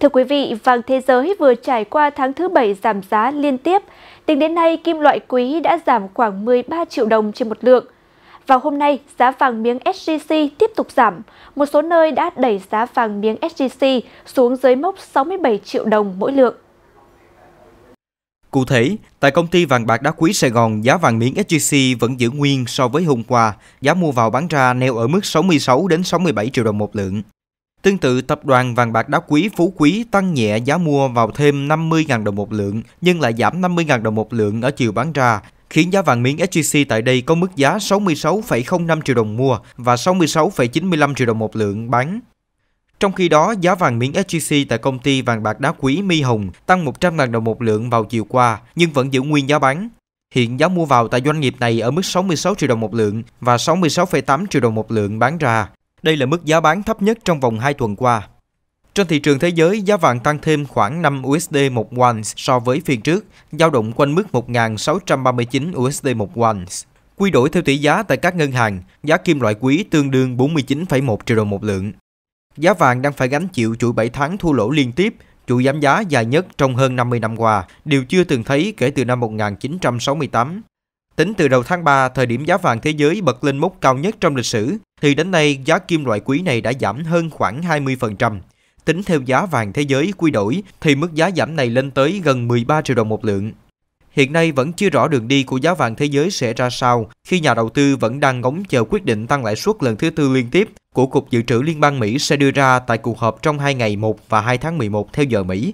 Thưa quý vị, vàng thế giới vừa trải qua tháng thứ bảy giảm giá liên tiếp. Tính đến nay, kim loại quý đã giảm khoảng 13 triệu đồng trên một lượng. Vào hôm nay, giá vàng miếng SJC tiếp tục giảm. Một số nơi đã đẩy giá vàng miếng SJC xuống dưới mốc 67 triệu đồng mỗi lượng. Cụ thể, tại công ty vàng bạc đá quý Sài Gòn, giá vàng miếng SJC vẫn giữ nguyên so với hôm qua, giá mua vào bán ra neo ở mức 66 đến 67 triệu đồng một lượng. Tương tự, tập đoàn vàng bạc đá quý Phú Quý tăng nhẹ giá mua vào thêm 50.000 đồng một lượng, nhưng lại giảm 50.000 đồng một lượng ở chiều bán ra, khiến giá vàng miếng SJC tại đây có mức giá 66,05 triệu đồng mua và 66,95 triệu đồng một lượng bán. Trong khi đó, giá vàng miếng SJC tại công ty vàng bạc đá quý Mi Hồng tăng 100.000 đồng một lượng vào chiều qua, nhưng vẫn giữ nguyên giá bán. Hiện giá mua vào tại doanh nghiệp này ở mức 66 triệu đồng một lượng và 66,8 triệu đồng một lượng bán ra. Đây là mức giá bán thấp nhất trong vòng 2 tuần qua. Trên thị trường thế giới, giá vàng tăng thêm khoảng 5 USD một ounce so với phiên trước, dao động quanh mức 1.639 USD một ounce. Quy đổi theo tỷ giá tại các ngân hàng, giá kim loại quý tương đương 49,1 triệu đồng một lượng. Giá vàng đang phải gánh chịu chuỗi 7 tháng thua lỗ liên tiếp, chuỗi giảm giá dài nhất trong hơn 50 năm qua, điều chưa từng thấy kể từ năm 1968. Tính từ đầu tháng 3, thời điểm giá vàng thế giới bật lên mốc cao nhất trong lịch sử, thì đến nay giá kim loại quý này đã giảm hơn khoảng 20%. Tính theo giá vàng thế giới quy đổi thì mức giá giảm này lên tới gần 13 triệu đồng một lượng. Hiện nay vẫn chưa rõ đường đi của giá vàng thế giới sẽ ra sao khi nhà đầu tư vẫn đang ngóng chờ quyết định tăng lãi suất lần thứ tư liên tiếp của Cục Dự trữ Liên bang Mỹ sẽ đưa ra tại cuộc họp trong hai ngày 1 và 2 tháng 11 theo giờ Mỹ.